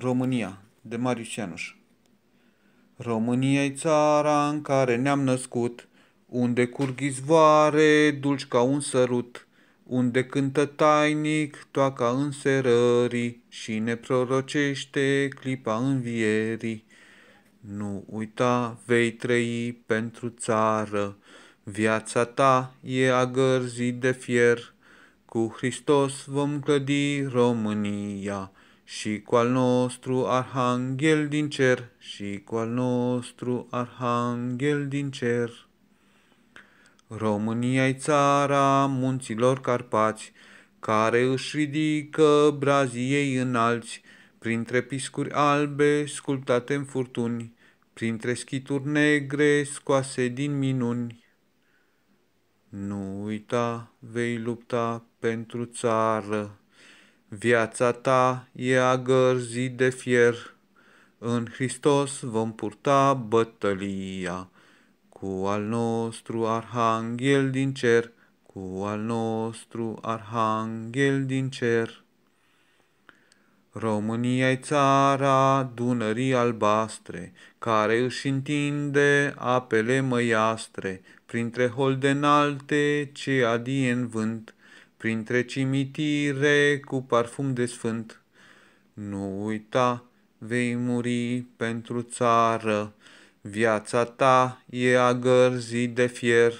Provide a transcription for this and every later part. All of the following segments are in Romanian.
România, de Marius Cianuș. românia e țara în care ne-am născut, unde curg izvoare dulci ca un sărut, unde cântă tainic toaca înserării și ne prorocește clipa învierii. Nu uita, vei trăi pentru țară, viața ta e agărzit de fier, cu Hristos vom clădi România și cu al nostru arhanghel din cer, și cu al nostru arhanghel din cer. românia e țara munților carpați, care își ridică brazii ei înalți, printre piscuri albe sculptate în furtuni, printre schituri negre scoase din minuni. Nu uita, vei lupta pentru țară. Viața ta e a de fier, în Hristos vom purta bătălia, cu al nostru arhanghel din cer, cu al nostru arhanghel din cer. România e țara Dunării albastre, care își întinde apele măiastre, printre holde înalte ce adie în vânt, printre cimitire cu parfum de sfânt. Nu uita, vei muri pentru țară, viața ta e a de fier.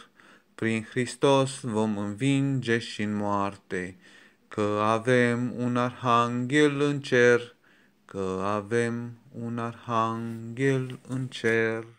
Prin Hristos vom învinge și în moarte, că avem un arhanghel în cer, că avem un arhanghel în cer.